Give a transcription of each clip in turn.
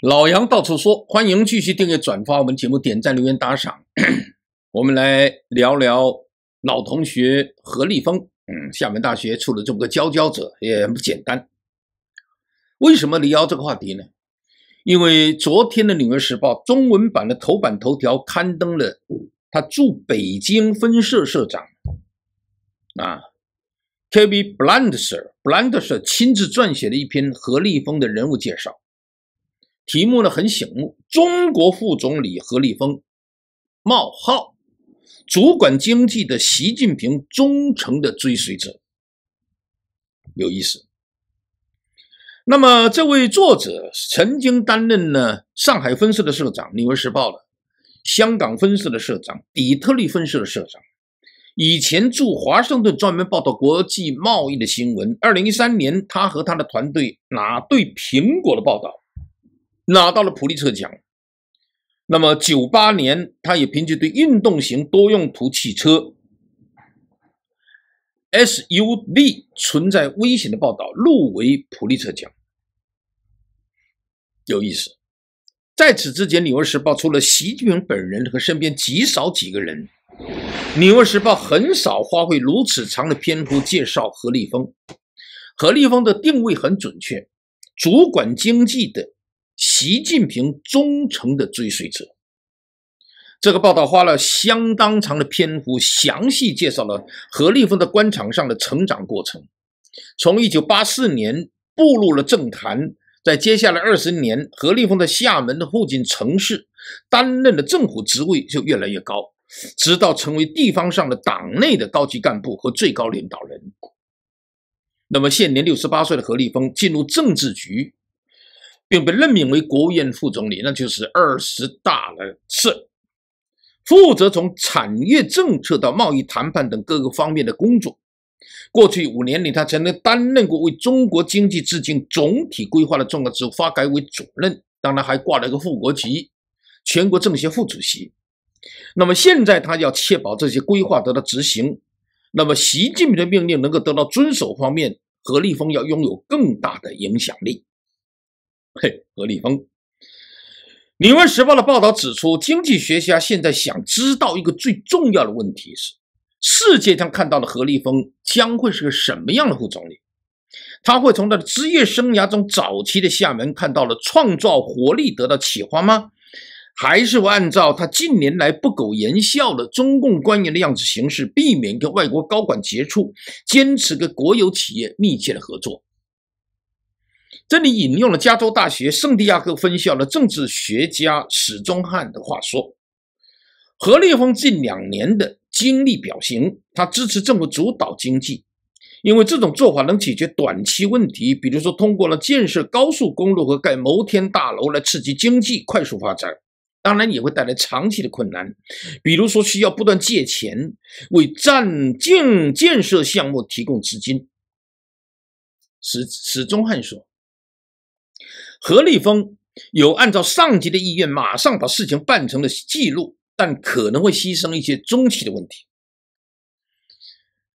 老杨到处说，欢迎继续订阅、转发我们节目，点赞、留言、打赏。我们来聊聊老同学何立峰。嗯，厦门大学出了这么个佼佼者，也很不简单。为什么聊这个话题呢？因为昨天的《纽约时报》中文版的头版头条刊登了他驻北京分社社长啊 k e v i b l u n d e r b l u n d e r 亲自撰写的一篇何立峰的人物介绍。题目呢很醒目，中国副总理何立峰，冒号，主管经济的习近平忠诚的追随者。有意思。那么这位作者曾经担任呢上海分社的社长，《纽约时报》的香港分社的社长，底特律分社的社长，以前驻华盛顿专门报道国际贸易的新闻。二零一三年，他和他的团队拿对苹果的报道。拿到了普利策奖，那么九八年，他也凭借对运动型多用途汽车 SUV 存在危险的报道入围普利策奖。有意思，在此之前，《纽约时报》出了习近平本人和身边极少几个人，《纽约时报》很少花费如此长的篇幅介绍何立峰。何立峰的定位很准确，主管经济的。习近平忠诚的追随者。这个报道花了相当长的篇幅，详细介绍了何立峰的官场上的成长过程。从一九八四年步入了政坛，在接下来二十年，何立峰在厦门的附近城市担任的政府职位就越来越高，直到成为地方上的党内的高级干部和最高领导人。那么，现年六十八岁的何立峰进入政治局。并被任命为国务院副总理，那就是二十大了事，负责从产业政策到贸易谈判等各个方面的工作。过去五年里，他曾经担任过为中国经济制定总体规划的重要职务，发改委主任，当然还挂了一个副国级、全国政协副主席。那么现在，他要确保这些规划得到执行，那么习近平的命令能够得到遵守方面，何立峰要拥有更大的影响力。嘿，何立峰，《纽约时报》的报道指出，经济学家现在想知道一个最重要的问题是：世界上看到的何立峰将会是个什么样的副总理？他会从他的职业生涯中早期的厦门看到了创造活力得到启发吗？还是会按照他近年来不苟言笑的中共官员的样子行事，避免跟外国高管接触，坚持跟国有企业密切的合作？这里引用了加州大学圣地亚哥分校的政治学家史忠汉的话说：“何立峰近两年的经历表型，他支持政府主导经济，因为这种做法能解决短期问题，比如说通过了建设高速公路和盖摩天大楼来刺激经济快速发展。当然，也会带来长期的困难，比如说需要不断借钱为战建建设项目提供资金。”史史忠汉说。何立峰有按照上级的意愿，马上把事情办成了记录，但可能会牺牲一些中期的问题。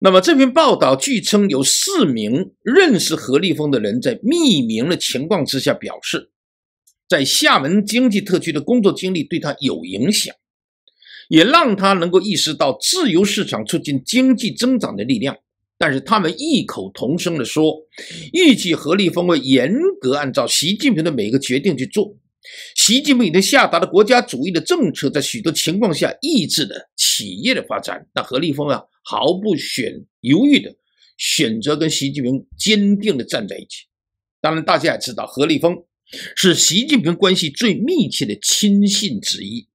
那么这篇报道据称有四名认识何立峰的人在匿名的情况之下表示，在厦门经济特区的工作经历对他有影响，也让他能够意识到自由市场促进经济增长的力量。但是他们异口同声的说，预计合力峰会严格按照习近平的每一个决定去做，习近平已经下达的国家主义的政策在许多情况下抑制了企业的发展。那何立峰啊毫不选犹豫的，选择跟习近平坚定的站在一起。当然大家也知道何立峰是习近平关系最密切的亲信之一。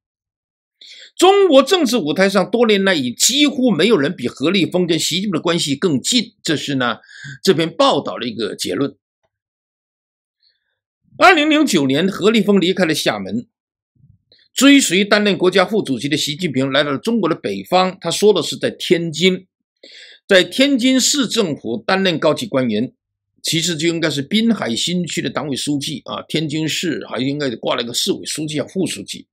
中国政治舞台上多年来，已几乎没有人比何立峰跟习近平的关系更近。这是呢这篇报道的一个结论。二零零九年，何立峰离开了厦门，追随担任国家副主席的习近平来到了中国的北方。他说的是在天津，在天津市政府担任高级官员，其实就应该是滨海新区的党委书记啊。天津市还应该挂了一个市委书记啊，副书记。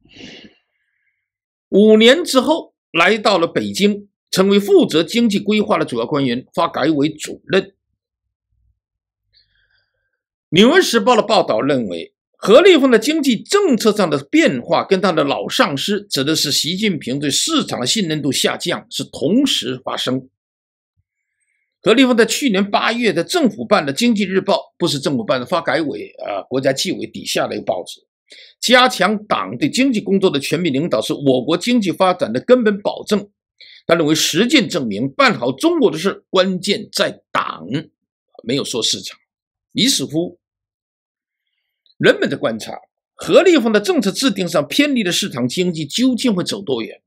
五年之后，来到了北京，成为负责经济规划的主要官员，发改委主任。《纽约时报》的报道认为，何立峰的经济政策上的变化跟他的老上司，指的是习近平对市场的信任度下降，是同时发生。何立峰在去年八月的政府办的《经济日报》，不是政府办的发改委啊，国家纪委底下的一个报纸。加强党对经济工作的全面领导是我国经济发展的根本保证。他认为，实践证明，办好中国的事，关键在党，没有说市场。于似乎人们的观察，何立峰的政策制定上偏离了市场经济，究竟会走多远？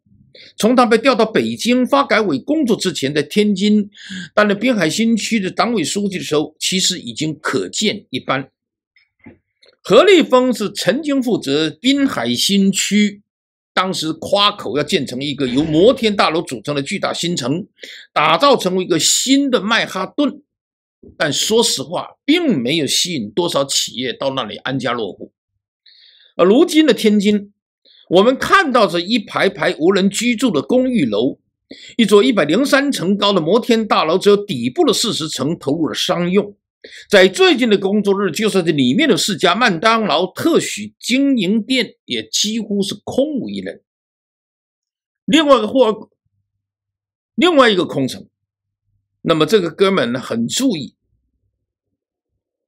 从他被调到北京发改委工作之前，在天津担任滨海新区的党委书记的时候，其实已经可见一斑。何立峰是曾经负责滨海新区，当时夸口要建成一个由摩天大楼组成的巨大新城，打造成为一个新的曼哈顿。但说实话，并没有吸引多少企业到那里安家落户。而如今的天津，我们看到这一排排无人居住的公寓楼，一座一百零三层高的摩天大楼，只有底部的四十层投入了商用。在最近的工作日，就算是里面的四家麦当劳特许经营店，也几乎是空无一人。另外一个货，另外一个空城，那么这个哥们呢很注意。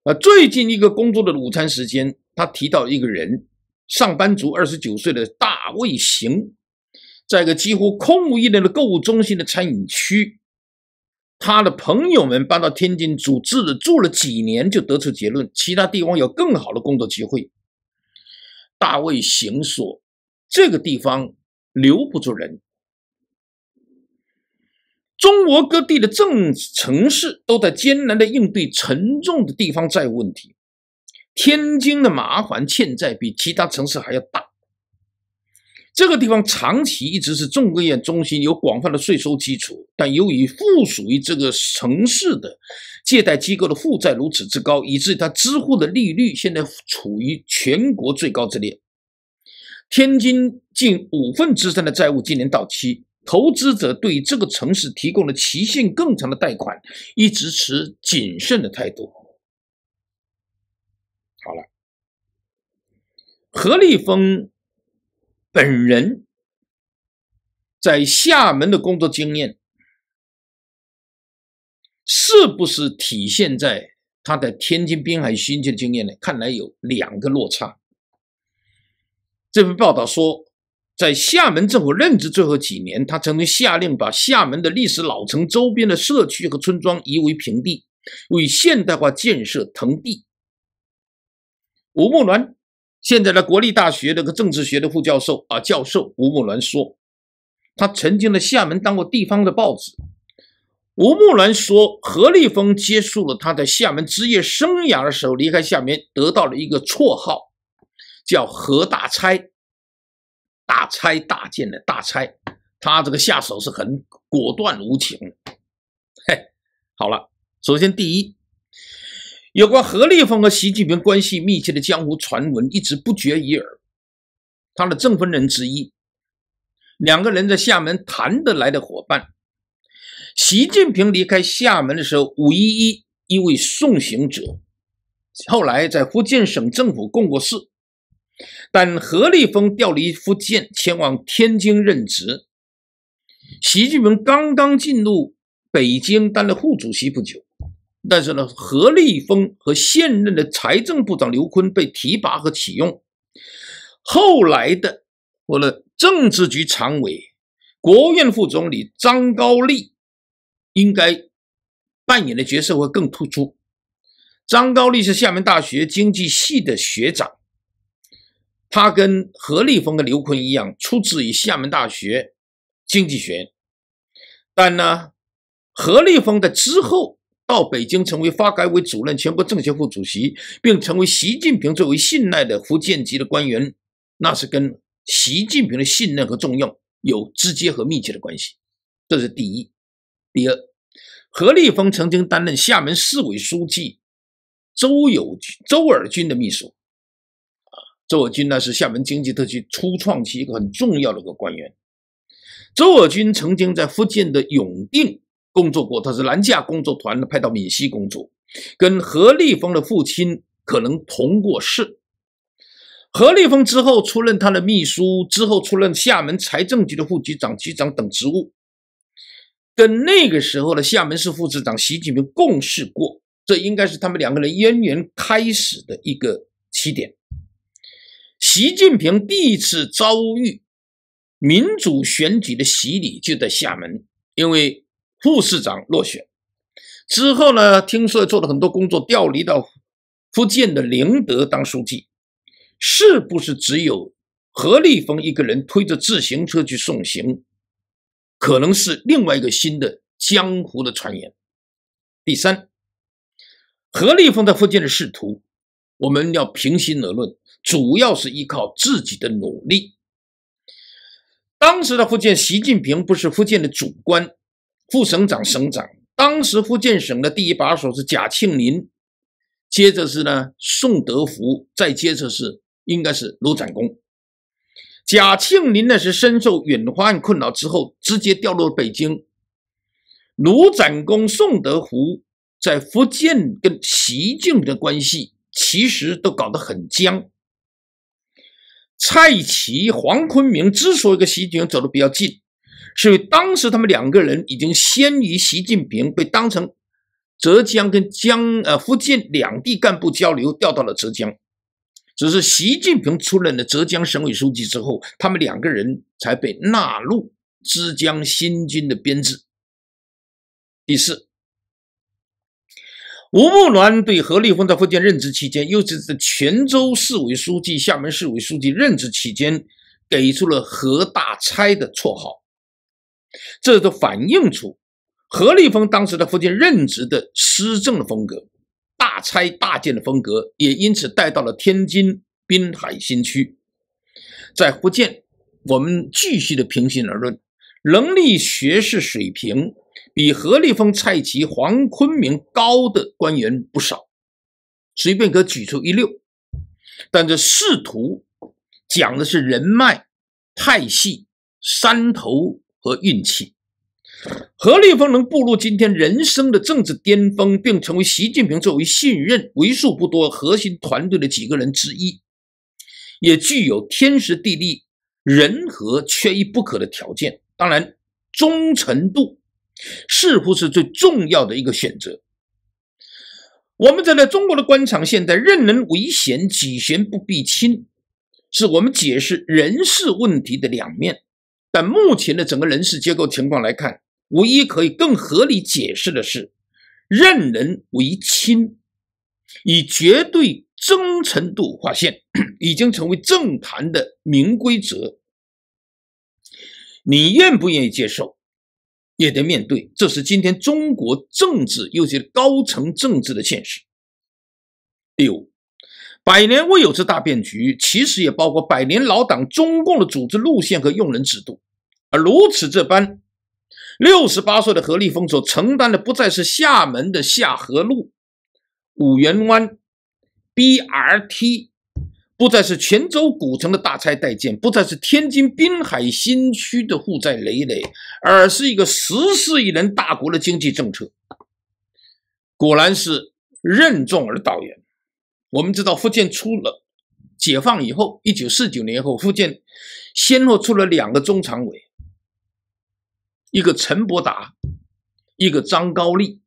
啊，最近一个工作的午餐时间，他提到一个人，上班族二十九岁的大卫·行，在一个几乎空无一人的购物中心的餐饮区。他的朋友们搬到天津组织的住了几年，就得出结论：其他地方有更好的工作机会。大卫·行说，这个地方留不住人。中国各地的政城市都在艰难的应对沉重的地方债务问题，天津的麻烦欠债比其他城市还要大。这个地方长期一直是重工业中心，有广泛的税收基础。但由于附属于这个城市的借贷机构的负债如此之高，以至于它支付的利率现在处于全国最高之列。天津近五分之三的债务今年到期，投资者对这个城市提供的期限更长的贷款一直持谨慎的态度。好了，何立峰。本人在厦门的工作经验，是不是体现在他在天津滨海新区的经验呢？看来有两个落差。这份报道说，在厦门政府任职最后几年，他曾经下令把厦门的历史老城周边的社区和村庄夷为平地，为现代化建设腾地。吴木銮。现在的国立大学这个政治学的副教授啊，教授吴木兰说，他曾经在厦门当过地方的报纸。吴木兰说，何立峰结束了他在厦门职业生涯的时候，离开厦门，得到了一个绰号，叫“何大拆”，大拆大建的大拆，他这个下手是很果断无情。嘿，好了，首先第一。有关何立峰和习近平关系密切的江湖传闻一直不绝于耳。他的证婚人之一，两个人在厦门谈得来的伙伴。习近平离开厦门的时候，五一一一位送行者，后来在福建省政府共过事。但何立峰调离福建，前往天津任职。习近平刚刚进入北京，担任副主席不久。但是呢，何立峰和现任的财政部长刘昆被提拔和启用，后来的，我的政治局常委、国务院副总理张高丽，应该扮演的角色会更突出。张高丽是厦门大学经济系的学长，他跟何立峰和刘坤一样，出自于厦门大学经济学。但呢，何立峰的之后。到北京成为发改委主任、全国政协副主席，并成为习近平最为信赖的福建籍的官员，那是跟习近平的信任和重用有直接和密切的关系。这是第一。第二，何立峰曾经担任厦门市委书记，周友周尔军的秘书。啊，周尔军呢是厦门经济特区初创期一个很重要的一个官员。周尔军曾经在福建的永定。工作过，他是南下工作团派到闽西工作，跟何立峰的父亲可能同过事。何立峰之后出任他的秘书，之后出任厦门财政局的副局长、局长等职务，跟那个时候的厦门市副市长习近平共事过，这应该是他们两个人渊源开始的一个起点。习近平第一次遭遇民主选举的洗礼就在厦门，因为。副市长落选之后呢？听说做了很多工作，调离到福建的宁德当书记，是不是只有何立峰一个人推着自行车去送行？可能是另外一个新的江湖的传言。第三，何立峰在福建的仕途，我们要平心而论，主要是依靠自己的努力。当时的福建，习近平不是福建的主官。副省长、省长，当时福建省的第一把手是贾庆林，接着是呢宋德福，再接着是应该是卢展工。贾庆林呢是深受眼患困扰之后，直接调入北京。卢展工、宋德福在福建跟习近的关系其实都搞得很僵。蔡奇、黄坤明之所以跟习近平走得比较近。所以当时他们两个人已经先于习近平被当成浙江跟江呃福建两地干部交流调到了浙江，只是习近平出任了浙江省委书记之后，他们两个人才被纳入浙江新军的编制。第四，吴慕鸾对何立峰在福建任职期间，尤其是泉州市委书记、厦门市委书记任职期间，给出了“何大钗的绰号。这都反映出何立峰当时的福建任职的施政的风格，大拆大建的风格，也因此带到了天津滨海新区。在福建，我们继续的平心而论，能力学识水平比何立峰、蔡奇、黄坤明高的官员不少，随便可举出一溜。但这仕途讲的是人脉、派系、山头。和运气，何立峰能步入今天人生的政治巅峰，并成为习近平作为信任、为数不多核心团队的几个人之一，也具有天时地利人和缺一不可的条件。当然，忠诚度似乎是最重要的一个选择。我们站在中国的官场现在任人唯贤，举贤不避亲，是我们解释人事问题的两面。但目前的整个人事结构情况来看，唯一可以更合理解释的是，任人唯亲，以绝对忠诚度划线，已经成为政坛的明规则。你愿不愿意接受，也得面对。这是今天中国政治，尤其是高层政治的现实。六，百年未有之大变局，其实也包括百年老党中共的组织路线和用人制度。而如此这般，六十八岁的何立峰所承担的，不再是厦门的下河路、五缘湾、BRT，不再是泉州古城的大拆大建，不再是天津滨海新区的负债累累，而是一个十四亿人大国的经济政策。果然是任重而道远。我们知道福建出了解放以后，一九四九年后，福建先后出了两个中常委，一个陈伯达，一个张高丽。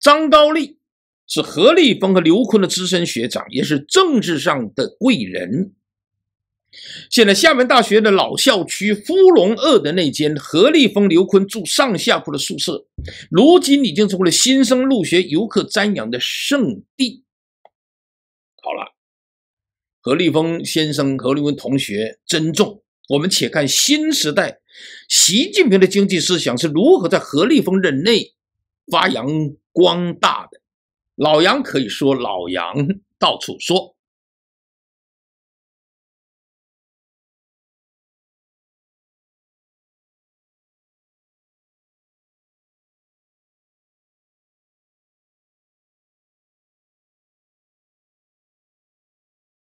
张高丽是何立峰和刘坤的资深学长，也是政治上的贵人。现在厦门大学的老校区芙蓉二的那间何立峰、刘坤住上下铺的宿舍，如今已经成为了新生入学游客瞻仰的圣地。好了，何立峰先生、何立文同学珍重。我们且看新时代习近平的经济思想是如何在何立峰任内发扬光大的。老杨可以说，老杨到处说。